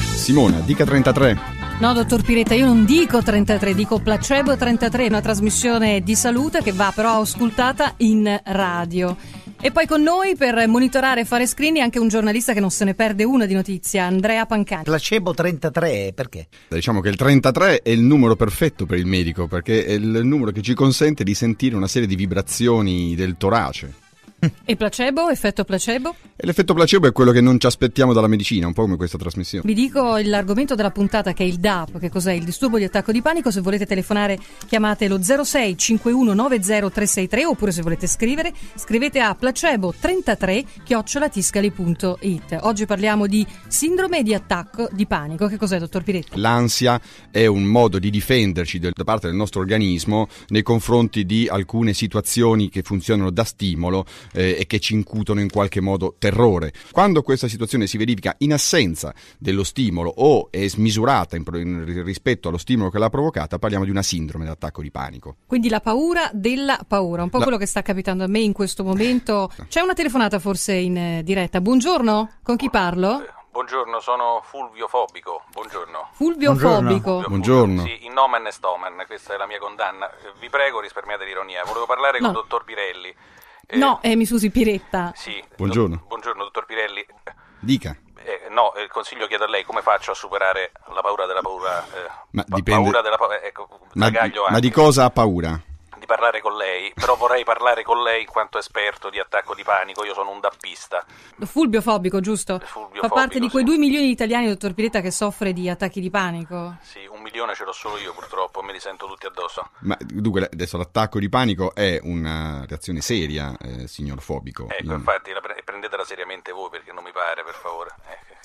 Simona, dica 33. No, dottor Piretta, io non dico 33, dico Placebo 33, una trasmissione di salute che va però auscultata in radio. E poi con noi per monitorare e fare screening anche un giornalista che non se ne perde una di notizia, Andrea Pancani. Placebo 33, perché? Diciamo che il 33 è il numero perfetto per il medico, perché è il numero che ci consente di sentire una serie di vibrazioni del torace e placebo? Effetto placebo? E l'effetto placebo è quello che non ci aspettiamo dalla medicina, un po' come questa trasmissione. Vi dico l'argomento della puntata che è il DAP, che cos'è il disturbo di attacco di panico. Se volete telefonare chiamate lo 06 51903633 oppure se volete scrivere scrivete a placebo33 chiocciolatiscali.it. Oggi parliamo di sindrome di attacco di panico. Che cos'è, dottor Piretti? L'ansia è un modo di difenderci del, da parte del nostro organismo nei confronti di alcune situazioni che funzionano da stimolo eh, e che ci incutono in qualche modo terrore. Quando questa situazione si verifica in assenza dello stimolo o è smisurata in, in, rispetto allo stimolo che l'ha provocata, parliamo di una sindrome d'attacco di panico. Quindi la paura della paura, un po' la... quello che sta capitando a me in questo momento. C'è una telefonata forse in eh, diretta. Buongiorno, con chi parlo? Buongiorno, sono Fulvio Fobico. Buongiorno. Fulvio Buongiorno. Fobico. Buongiorno. Sì, in nomen e stomen, questa è la mia condanna. Vi prego, risparmiate l'ironia. Volevo parlare con il dottor Pirelli. Eh, no, eh, mi scusi, Piretta. Sì. Buongiorno. Do- buongiorno, dottor Pirelli. Dica. Eh, no, il eh, consiglio chiedo a lei come faccio a superare la paura della paura. Eh, ma pa- dipende. Paura della pa- ecco, ma, di, ma di cosa ha paura? di parlare con lei, però vorrei parlare con lei in quanto esperto di attacco di panico, io sono un dappista. Fulbiofobico, giusto? Fulbiofobico, Fa parte di quei due milioni di italiani, dottor Piretta, che soffre di attacchi di panico. Sì, un milione ce l'ho solo io purtroppo, me li sento tutti addosso. Ma dunque, adesso l'attacco di panico è una reazione seria, eh, signor fobico. Ecco, infatti, la pre- prendetela seriamente voi perché non mi pare, per favore. Ecco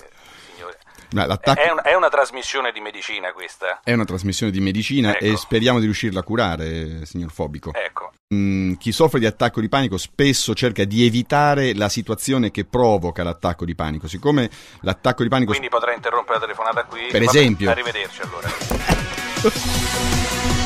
signore. È una, è, una trasmissione di medicina questa. È una trasmissione di medicina ecco. e speriamo di riuscirla a curare, signor Fobico. Ecco. Mm, chi soffre di attacco di panico spesso cerca di evitare la situazione che provoca l'attacco di panico. Siccome l'attacco di panico... Quindi potrei interrompere la telefonata qui. Per esempio. Vabbè, arrivederci allora.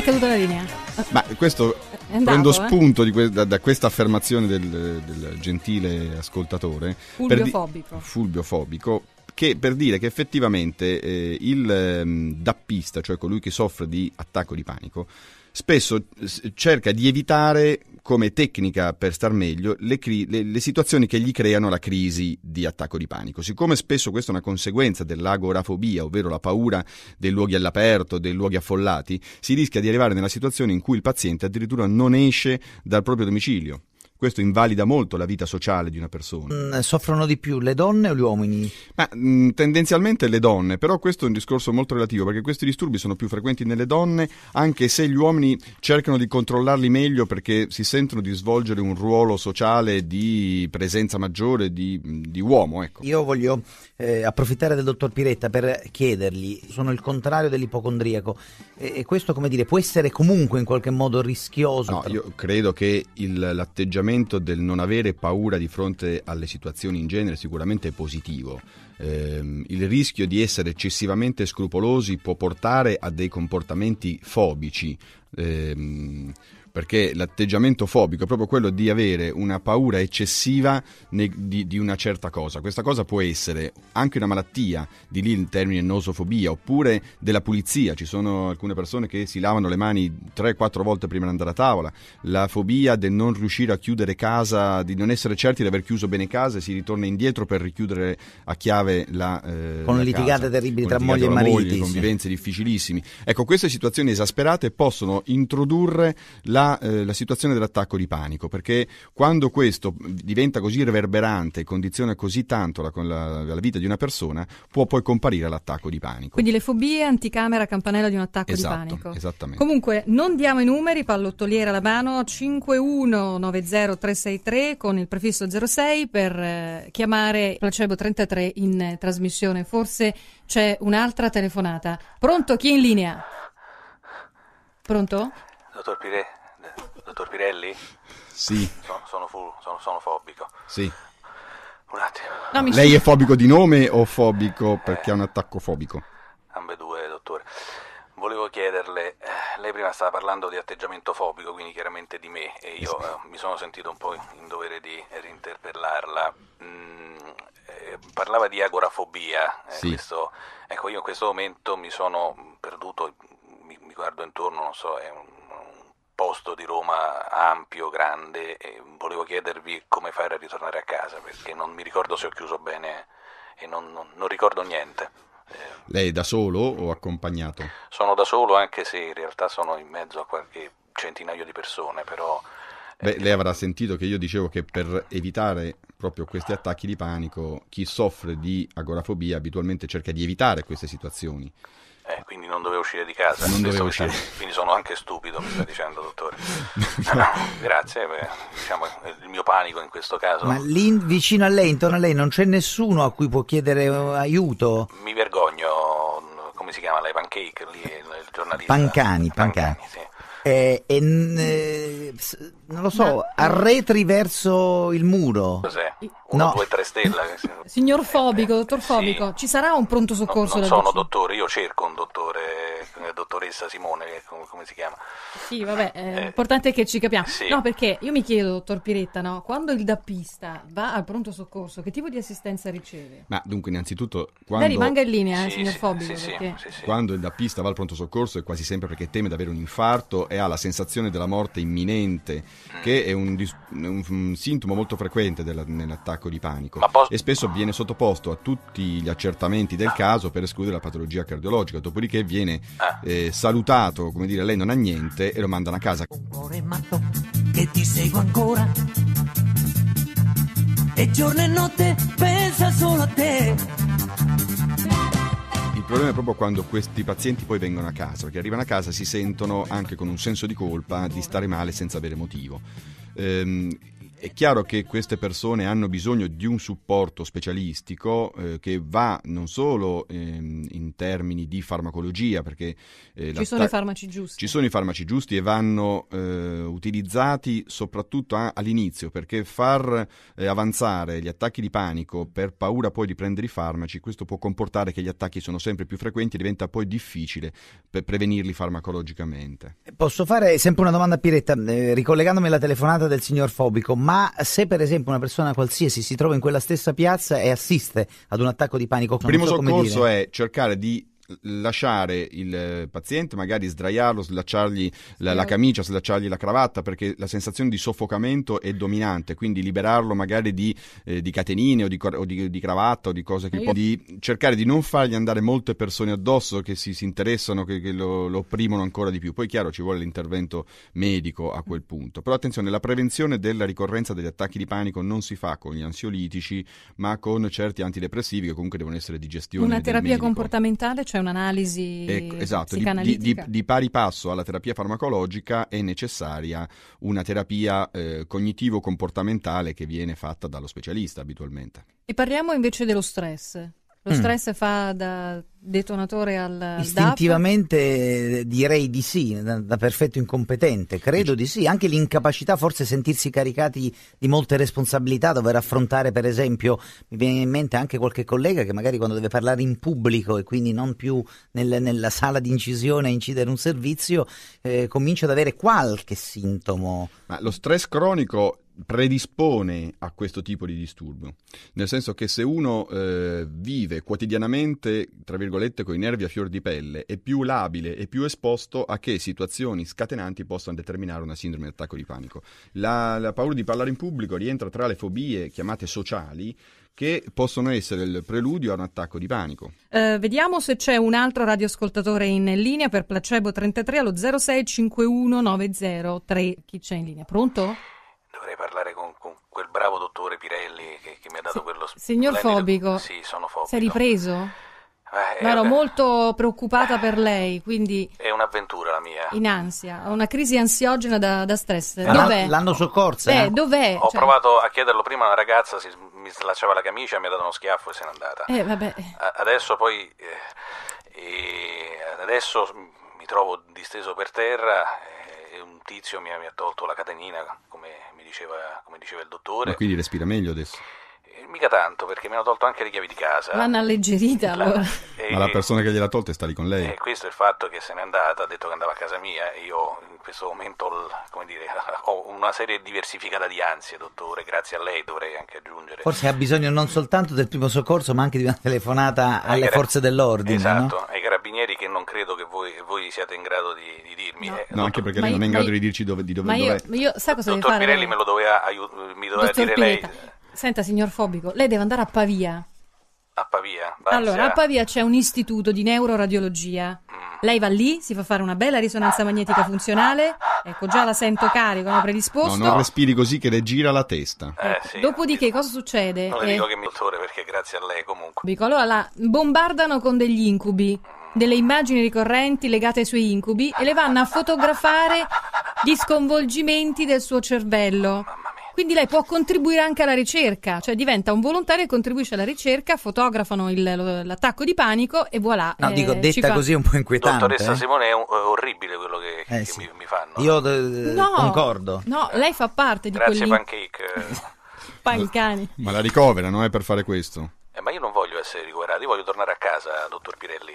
È caduta la linea. Ma questo andato, prendo eh? spunto eh? que- da, da, questa affermazione del, del gentile ascoltatore. Fulbiofobico. Di- fulbiofobico che per dire che effettivamente eh, il eh, dappista, cioè colui che soffre di attacco di panico, spesso cerca di evitare come tecnica per star meglio le, cri- le, le, situazioni che gli creano la crisi di attacco di panico. Siccome spesso questa è una conseguenza dell'agorafobia, ovvero la paura dei luoghi all'aperto, dei luoghi affollati, si rischia di arrivare nella situazione in cui il paziente addirittura non esce dal proprio domicilio, questo invalida molto la vita sociale di una persona. Mm, soffrono di più le donne o gli uomini? Ma, mh, mm, tendenzialmente le donne, però questo è un discorso molto relativo perché questi disturbi sono più frequenti nelle donne, anche se gli uomini cercano di controllarli meglio perché si sentono di svolgere un ruolo sociale di presenza maggiore di, mm, di uomo. Ecco. Io voglio eh, approfittare del dottor Piretta per chiedergli, sono il contrario dell'ipocondriaco e, e questo come dire può essere comunque in qualche modo rischioso? No, per... io credo che il, l'atteggiamento atteggiamento del non avere paura di fronte alle situazioni in genere sicuramente è positivo. Eh, il rischio di essere eccessivamente scrupolosi può portare a dei comportamenti fobici. Eh, perché l'atteggiamento fobico è proprio quello di avere una paura eccessiva ne- di, di, una certa cosa. Questa cosa può essere anche una malattia, di lì il termine nosofobia, oppure della pulizia. Ci sono alcune persone che si lavano le mani 3-4 volte prima di andare a tavola. La fobia del non riuscire a chiudere casa, di non essere certi di aver chiuso bene casa e si ritorna indietro per richiudere a chiave la. Eh, con la litigate casa. terribili con tra moglie e marito. Con convivenze difficilissime. Ecco, queste situazioni esasperate possono introdurre la la, eh, la situazione dell'attacco di panico, perché quando questo diventa così reverberante e condiziona così tanto la, la, la, vita di una persona, può poi comparire l'attacco di panico. Quindi le fobie, anticamera, campanella di un attacco esatto, di panico. Esattamente. Comunque non diamo i numeri, pallottoliera Labano 5190363 con il prefisso 06 per eh, chiamare Placebo 33 in eh, trasmissione. Forse c'è un'altra telefonata. Pronto? Chi è in linea? Pronto? Dottor Pire. Dottor Pirelli? Sì. So, sono, fu, sono, sono fobico. Sì. Un attimo. No, Lei scusi. è fobico di nome o fobico perché eh, ha un attacco fobico? Ambedue, dottore. Volevo chiederle, eh, lei prima stava parlando di atteggiamento fobico, quindi chiaramente di me, e io eh, mi sono sentito un po' in dovere di rinterpellarla. Mm, eh, parlava di agorafobia. Eh, sì. Questo, ecco, io in questo momento mi sono perduto, mi, mi guardo intorno, non so, è un posto di Roma ampio, grande e volevo chiedervi come fare a ritornare a casa perché non mi ricordo se ho chiuso bene e non, non, non ricordo niente. Eh, lei è da solo o accompagnato? Sono da solo anche se in realtà sono in mezzo a qualche centinaio di persone, però... Eh, Beh, lei avrà sentito che io dicevo che per evitare proprio questi attacchi di panico, chi soffre di agorafobia abitualmente cerca di evitare queste situazioni. Eh, quindi non dovevo uscire di casa, non dovevo uscire. quindi sono anche stupido, mi sta dicendo dottore. grazie, beh, diciamo il mio panico in questo caso. Ma lì vicino a lei, intorno a lei, non c'è nessuno a cui può chiedere eh, aiuto? Mi vergogno, come si chiama lei, Pancake, lì il giornalista. Pancani, Pancani. Pancani sì. Eh, eh, non lo so, Ma... arretri verso il muro. Cos'è? Uno, no. due, tre stella. Signor fobico, dottor eh, fobico, sì. ci sarà un pronto soccorso? No, non sono dottore, io cerco un dottore dottoressa Simone, come si chiama? Sì, vabbè, è eh, importante che ci capiamo. Sì. No, perché io mi chiedo, dottor Piretta, no? quando il dappista va al pronto soccorso, che tipo di assistenza riceve? Ma dunque, innanzitutto... Quando... Beh, rimanga in linea, eh, sì, signor sì, Fobico, sì, perché... Quando il dappista va al pronto soccorso è quasi sempre perché teme di avere un infarto e ha la sensazione della morte imminente, mm. che è un, dis... un, sintomo molto frequente della... nell'attacco di panico. Posso... E spesso viene sottoposto a tutti gli accertamenti del ah. caso per escludere la patologia cardiologica, dopodiché viene ah eh, salutato, come dire, lei non ha niente e lo mandano a casa. Un cuore matto che ti seguo ancora. E giorno e notte pensa solo a te. Il problema è proprio quando questi pazienti poi vengono a casa, perché arrivano a casa e si sentono anche con un senso di colpa di stare male senza avere motivo. Ehm, è chiaro che queste persone hanno bisogno di un supporto specialistico eh, che va non solo eh, in termini di farmacologia, perché eh, ci sono ta- i farmaci giusti. Ci sono i farmaci giusti e vanno eh, utilizzati soprattutto a- all'inizio, perché far eh, avanzare gli attacchi di panico per paura poi di prendere i farmaci, questo può comportare che gli attacchi sono sempre più frequenti e diventa poi difficile per prevenirli farmacologicamente. Posso fare sempre una domanda a piretta, eh, ricollegandomi alla telefonata del signor Fobico, ma se per esempio una persona qualsiasi si trova in quella stessa piazza e assiste ad un attacco di panico, il primo so soccorso è cercare di lasciare il paziente, magari sdraiarlo, slacciargli la, la, camicia, slacciargli la cravatta, perché la sensazione di soffocamento è dominante, quindi liberarlo magari di, eh, di catenine o di, o di, di, cravatta o di cose che io... può, di cercare di non fargli andare molte persone addosso che si, si interessano, che, che lo, lo, opprimono ancora di più. Poi chiaro ci vuole l'intervento medico a quel punto, però attenzione, la prevenzione della ricorrenza degli attacchi di panico non si fa con gli ansiolitici, ma con certi antidepressivi che comunque devono essere digestioni. Una terapia comportamentale, cioè un'analisi ecco, esatto, di, di, di, pari passo alla terapia farmacologica è necessaria una terapia eh, cognitivo-comportamentale che viene fatta dallo specialista abitualmente. E parliamo invece dello stress. Lo mm. stress mm. fa da detonatore al Istintivamente DAP? Eh, direi di sì, da, da, perfetto incompetente, credo di sì. Anche l'incapacità forse sentirsi caricati di molte responsabilità, dover affrontare per esempio, mi viene in mente anche qualche collega che magari quando deve parlare in pubblico e quindi non più nel, nella sala di incisione a incidere un servizio, eh, comincia ad avere qualche sintomo. Ma lo stress cronico predispone a questo tipo di disturbo, nel senso che se uno eh, vive quotidianamente, tra virgolette, con i nervi a fior di pelle, è più labile e più esposto a che situazioni scatenanti possano determinare una sindrome di attacco di panico. La, la paura di parlare in pubblico rientra tra le fobie chiamate sociali, che possono essere il preludio a un attacco di panico. Eh, vediamo se c'è un altro radioascoltatore in linea per placebo 33 allo 06 5190 3. Chi c'è in linea? Pronto? Dovrei parlare con, con quel bravo dottore Pirelli che, che mi ha dato S- quello spazio. Signor splendido... fobico. Sì, sono fobico. Si è ripreso? Eh, ero molto preoccupata per lei, quindi... È un'avventura la mia. In ansia, ho una crisi ansiogena da, da stress. Ah, dov'è? L'hanno soccorsa? Eh, dov'è? Ho cioè... provato a chiederlo prima a una ragazza, si, mi slacciava la camicia, mi ha dato uno schiaffo e se n'è andata. Eh, vabbè. A- adesso poi... Eh, adesso mi trovo disteso per terra eh, un tizio mi ha, mi ha, tolto la catenina, come, diceva, come diceva, il dottore. Ma quindi respira meglio adesso? Eh, mica tanto, perché mi hanno tolto anche le chiavi di casa. L'hanno alleggerita allora. Ma la persona che gliel'ha tolta è sta lì con lei? E questo è il fatto che se n'è andata, ha detto che andava a casa mia e io in questo momento come dire, ho una serie diversificata di ansie, dottore, grazie a lei dovrei anche aggiungere. Forse ha bisogno non soltanto del primo soccorso ma anche di una telefonata alle forze dell'ordine. Esatto, no? carabinieri che non credo che voi, voi siate in grado di, di dirmi. No, eh, no anche perché lei non è in grado io, di dirci dove, di dove, ma dov'è. Io, io, sa cosa Dottor Pirelli me lo doveva, aiutare, mi doveva Dottor dire Pineta. lei. Senta, signor Fobico, lei deve andare a Pavia. A Pavia? Barcia. Allora, a Pavia c'è un istituto di neuroradiologia. Mm. Lei va lì, si fa fare una bella risonanza magnetica funzionale. Ecco, già la sento carico, no, predisposto. No, non respiri così che le gira la testa. Eh, ecco. sì, Dopodiché dico, cosa succede? Non le eh... dico che mi dottore perché grazie a lei comunque. Allora la bombardano con degli incubi delle immagini ricorrenti legate ai suoi incubi e le vanno a fotografare gli sconvolgimenti del suo cervello. Quindi lei può contribuire anche alla ricerca, cioè diventa un volontario e contribuisce alla ricerca, fotografano il, l'attacco di panico e voilà. No, eh, dico, detta fa... così è un po' inquietante. Dottoressa eh? Simone, è, un, è, orribile quello che, eh, che sì. mi, mi, fanno. Io d- eh, no, concordo. No, lei fa parte di Grazie quelli... Pancake. Pancani. Ma la ricoverano, eh, per fare questo. Eh, ma io non voglio essere ricoverato, io voglio tornare a casa, dottor Pirelli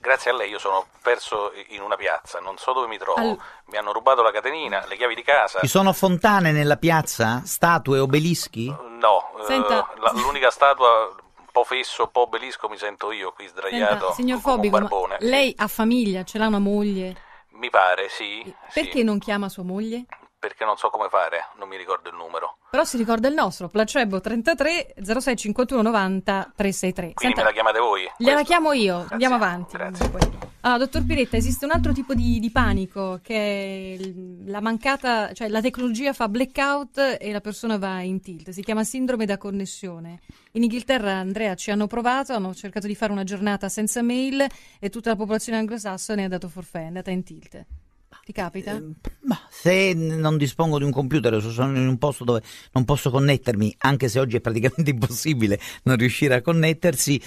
grazie a lei io sono perso in una piazza, non so dove mi trovo, All... mi hanno rubato la catenina, le chiavi di casa. Ci sono fontane nella piazza? Statue, obelischi? Uh, no, uh, Senta... eh, la, l'unica statua un po' fesso, un po' obelisco mi sento io qui sdraiato Senta, signor Fobico, lei ha famiglia, ce l'ha una moglie? Mi pare, sì. Perché sì. non chiama sua moglie? perché non so come fare, non mi ricordo il numero. Però si ricorda il nostro, placebo 33 06 51 90 363. Quindi Senta, me la chiamate voi? Gliela chiamo io, grazie, andiamo avanti. Allora, ah, dottor Piretta, esiste un altro tipo di, di, panico che è la mancata, cioè la tecnologia fa blackout e la persona va in tilt, si chiama sindrome da connessione. In Inghilterra, Andrea, ci hanno provato, hanno cercato di fare una giornata senza mail e tutta la popolazione anglosassone è andata forfè, è andata in tilt. Ti capita? Ehm, ma se non dispongo di un computer, sono in un posto dove non posso connettermi, anche se oggi è praticamente impossibile non riuscire a connettersi,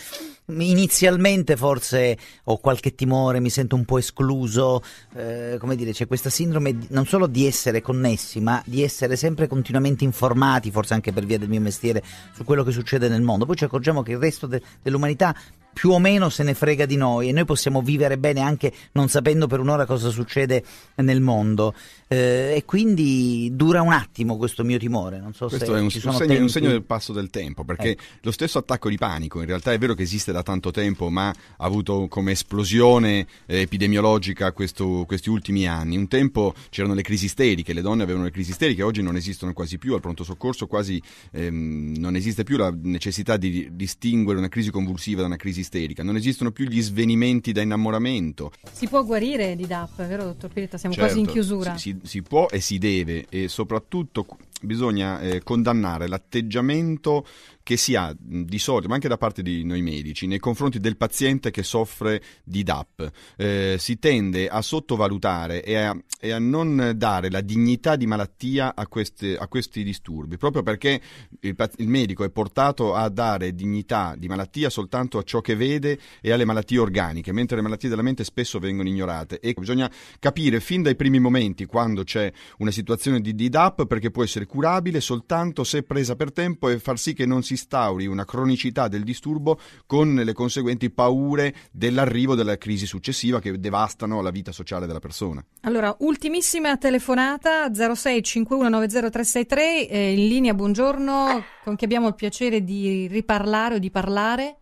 inizialmente forse ho qualche timore, mi sento un po' escluso, eh, come dire, c'è questa sindrome non solo di essere connessi, ma di essere sempre continuamente informati, forse anche per via del mio mestiere, su quello che succede nel mondo. Poi ci accorgiamo che il resto de- dell'umanità più o meno se ne frega di noi e noi possiamo vivere bene anche non sapendo per un'ora cosa succede nel mondo. Eh, e quindi dura un attimo questo mio timore. Non so questo se è un, un, segno, un, segno, del passo del tempo, perché ecco. lo stesso attacco di panico in realtà è vero che esiste da tanto tempo, ma ha avuto come esplosione eh, epidemiologica questo, questi ultimi anni. Un tempo c'erano le crisi isteriche, le donne avevano le crisi isteriche, oggi non esistono quasi più al pronto soccorso, quasi ehm, non esiste più la necessità di distinguere una crisi convulsiva da una crisi isterica, non esistono più gli svenimenti da innamoramento. Si può guarire di DAP, vero dottor Piretta? Siamo certo, quasi in certo. chiusura. Si, si, si può e si deve e soprattutto bisogna eh, condannare l'atteggiamento che si ha di solito, ma anche da parte di noi medici, nei confronti del paziente che soffre di DAP. Eh, si tende a sottovalutare e a, e a, non dare la dignità di malattia a, queste, a questi disturbi, proprio perché il, il, medico è portato a dare dignità di malattia soltanto a ciò che vede e alle malattie organiche, mentre le malattie della mente spesso vengono ignorate. E bisogna capire fin dai primi momenti quando c'è una situazione di, di DAP perché può essere curabile soltanto se presa per tempo e far sì che non si instauri una cronicità del disturbo con le conseguenti paure dell'arrivo della crisi successiva che devastano la vita sociale della persona. Allora, ultimissima telefonata 0651903663, eh, in linea buongiorno, con chi abbiamo il piacere di riparlare o di parlare?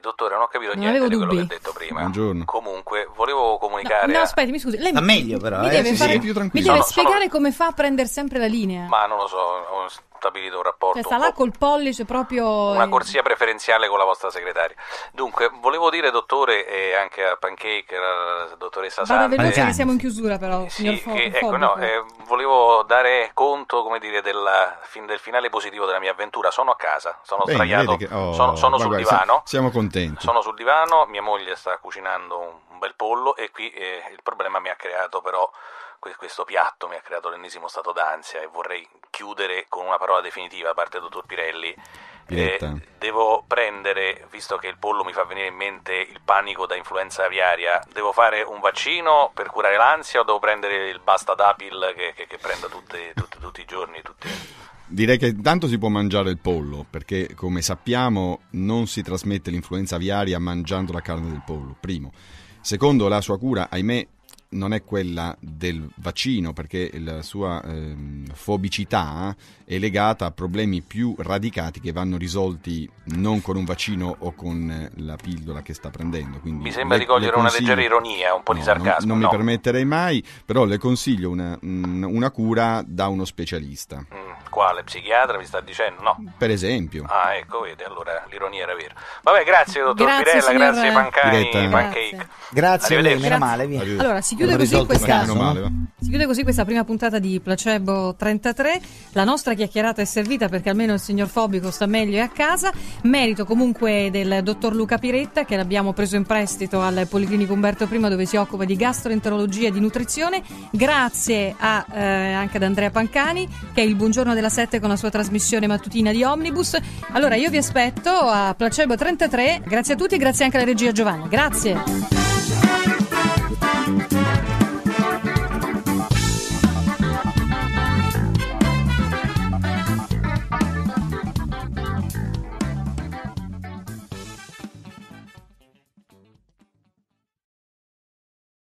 dottore, non ho capito non niente di quello che ho detto prima. Buongiorno. Comunque, volevo comunicare. No, no aspetti, mi scusi. Lei mi, meglio, però. Mi eh, deve, sì, fare, sì, mi deve sono, spiegare sono... come fa a prendere sempre la linea. Ma non lo so stabilito un rapporto. Cioè, sta là col pollice proprio. Una corsia preferenziale con la vostra segretaria. Dunque, volevo dire, dottore, e anche a Pancake, la dottoressa Sara. Vado veloce che siamo in chiusura, però. Sì, Fo- che, ecco, no, eh, volevo dare conto, come dire, della, fin, del finale positivo della mia avventura. Sono a casa, sono Bene, sdraiato, che, oh, sono, sono sul guarda, divano. Siamo contenti. Sono sul divano, mia moglie sta cucinando un bel pollo e qui eh, il problema mi ha creato però questo piatto mi ha creato l'ennesimo stato d'ansia e vorrei chiudere con una parola definitiva da parte del dottor Pirelli. Eh, devo prendere, visto che il pollo mi fa venire in mente il panico da influenza aviaria, devo fare un vaccino per curare l'ansia o devo prendere il basta d'apil che, che, che prendo tutte, tutte, tutti i giorni? Tutte... Direi che intanto si può mangiare il pollo, perché come sappiamo non si trasmette l'influenza aviaria mangiando la carne del pollo, primo. Secondo, la sua cura, ahimè, non è quella del vaccino, perché la sua ehm, fobicità è legata a problemi più radicati che vanno risolti non con un vaccino o con eh, la pillola che sta prendendo. Quindi mi sembra le, di cogliere consiglio... una leggera ironia, un po' no, di sarcasmo. Non, non no. mi permetterei mai, però le consiglio una, mm, una cura da uno specialista. Mm quale psichiatra mi sta dicendo? No. Per esempio. Ah, ecco, vedi, allora l'ironia era vera. Vabbè, grazie dottor grazie, Pirella, signora... grazie Pancani, Pancake. Grazie, a lei, meno male, via. Allora, si chiude, così questa... male. si chiude così questa prima puntata di Placebo 33. La nostra chiacchierata è servita perché almeno il signor Fobico sta meglio e a casa. Merito comunque del dottor Luca Piretta che l'abbiamo preso in prestito al Policlinico Umberto I dove si occupa di gastroenterologia e di nutrizione. Grazie a, eh, anche ad Andrea Pancani che è il buongiorno del della 7 con la sua trasmissione mattutina di Omnibus. Allora io vi aspetto a Placebo 33. Grazie a tutti e grazie anche alla regia Giovanna. Grazie.